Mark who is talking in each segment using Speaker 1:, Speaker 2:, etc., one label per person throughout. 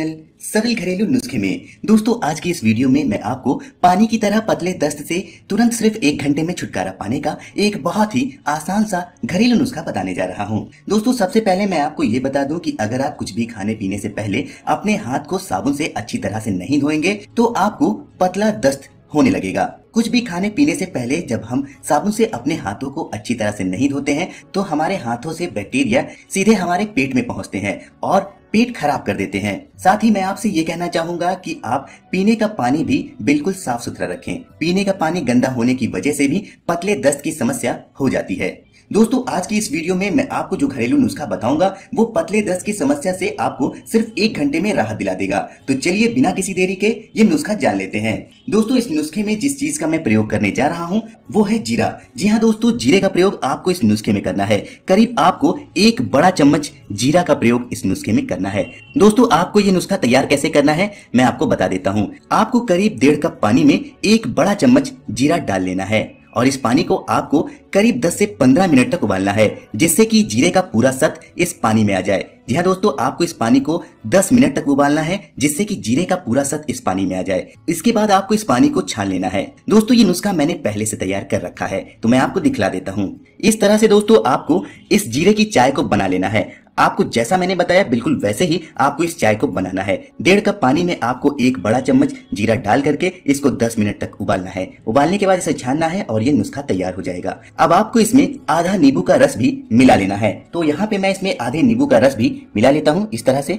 Speaker 1: channel सरल घरेलू नुस्खे में दोस्तों आज की इस वीडियो में मैं आपको पानी की तरह पतले दस्त से तुरंत सिर्फ एक घंटे में छुटकारा पाने का एक बहुत ही आसान सा घरेलू नुस्खा बताने जा रहा हूँ दोस्तों सबसे पहले मैं आपको ये बता दूं कि अगर आप कुछ भी खाने पीने से पहले अपने हाथ को साबुन ऐसी अच्छी तरह ऐसी नहीं धोएंगे तो आपको पतला दस्त होने लगेगा कुछ भी खाने पीने से पहले जब हम साबुन से अपने हाथों को अच्छी तरह से नहीं धोते हैं तो हमारे हाथों से बैक्टीरिया सीधे हमारे पेट में पहुंचते हैं और पेट खराब कर देते हैं साथ ही मैं आपसे ये कहना चाहूंगा कि आप पीने का पानी भी बिल्कुल साफ सुथरा रखें पीने का पानी गंदा होने की वजह से भी पतले दस्त की समस्या हो जाती है दोस्तों आज की इस वीडियो में मैं आपको जो घरेलू नुस्खा बताऊंगा वो पतले दस्त की समस्या से आपको सिर्फ एक घंटे में राहत दिला देगा तो चलिए बिना किसी देरी के ये नुस्खा जान लेते हैं दोस्तों इस नुस्खे में जिस चीज का मैं प्रयोग करने जा रहा हूँ वो है जीरा जी हाँ दोस्तों जीरे का प्रयोग आपको इस नुस्खे में करना है करीब आपको एक बड़ा चम्मच जीरा का प्रयोग इस नुस्खे में करना है दोस्तों आपको ये नुस्खा तैयार कैसे करना है मैं आपको बता देता हूँ आपको करीब डेढ़ कप पानी में एक बड़ा चम्मच जीरा डाल लेना है और इस पानी को आपको करीब 10 से 15 मिनट तक उबालना है जिससे कि जीरे का पूरा सत इस पानी में आ जाए जी हाँ दोस्तों आपको इस पानी को 10 मिनट तक उबालना है जिससे कि जीरे का पूरा सत इस पानी में आ जाए इसके बाद आपको इस पानी को छान लेना है दोस्तों ये नुस्खा मैंने पहले से तैयार कर रखा है तो मैं आपको दिखला देता हूँ इस तरह से दोस्तों आपको इस जीरे की चाय को बना लेना है आपको जैसा मैंने बताया बिल्कुल वैसे ही आपको इस चाय को बनाना है डेढ़ कप पानी में आपको एक बड़ा चम्मच जीरा डाल करके इसको 10 मिनट तक उबालना है उबालने के बाद इसे छानना है और ये नुस्खा तैयार हो जाएगा अब आपको इसमें आधा नींबू का रस भी मिला लेना है तो यहाँ पे मैं इसमें आधे नींबू का रस भी मिला लेता हूँ इस तरह से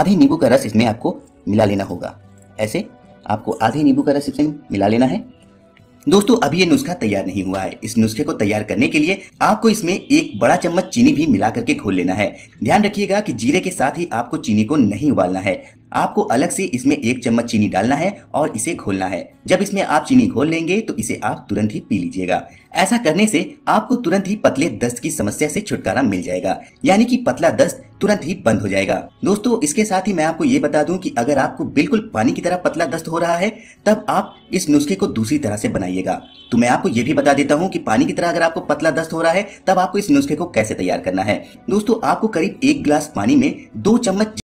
Speaker 1: आधे नींबू का रस इसमें आपको मिला लेना होगा ऐसे आपको आधे नींबू का रस इसमें मिला लेना है दोस्तों अभी ये नुस्खा तैयार नहीं हुआ है इस नुस्खे को तैयार करने के लिए आपको इसमें एक बड़ा चम्मच चीनी भी मिला करके घोल लेना है ध्यान रखिएगा कि जीरे के साथ ही आपको चीनी को नहीं उबालना है आपको अलग से इसमें एक चम्मच चीनी डालना है और इसे घोलना है जब इसमें आप चीनी घोल लेंगे तो इसे आप तुरंत ही पी लीजिएगा ऐसा करने से आपको तुरंत ही पतले दस्त की समस्या से छुटकारा मिल जाएगा यानी कि पतला दस्त तुरंत ही बंद हो जाएगा दोस्तों इसके साथ ही मैं आपको ये बता दूं कि अगर आपको बिल्कुल पानी की तरह पतला दस्त हो रहा है तब आप इस नुस्खे को दूसरी तरह से बनाइएगा तो मैं आपको ये भी बता देता हूँ कि पानी की तरह अगर आपको पतला दस्त हो रहा है तब आपको इस नुस्खे को कैसे तैयार करना है दोस्तों आपको करीब एक गिलास पानी में दो चम्मच